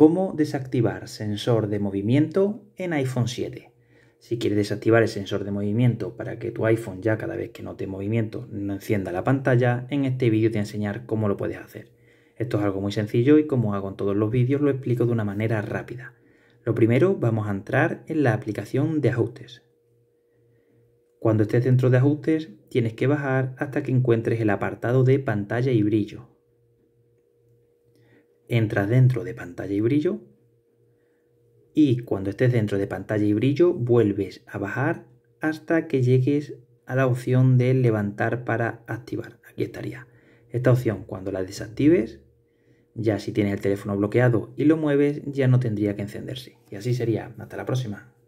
cómo desactivar sensor de movimiento en iPhone 7. Si quieres desactivar el sensor de movimiento para que tu iPhone ya cada vez que note movimiento no encienda la pantalla, en este vídeo te voy a enseñar cómo lo puedes hacer. Esto es algo muy sencillo y como hago en todos los vídeos lo explico de una manera rápida. Lo primero vamos a entrar en la aplicación de ajustes. Cuando estés dentro de ajustes tienes que bajar hasta que encuentres el apartado de pantalla y brillo entras dentro de pantalla y brillo y cuando estés dentro de pantalla y brillo vuelves a bajar hasta que llegues a la opción de levantar para activar. Aquí estaría. Esta opción cuando la desactives, ya si tienes el teléfono bloqueado y lo mueves, ya no tendría que encenderse. Y así sería. Hasta la próxima.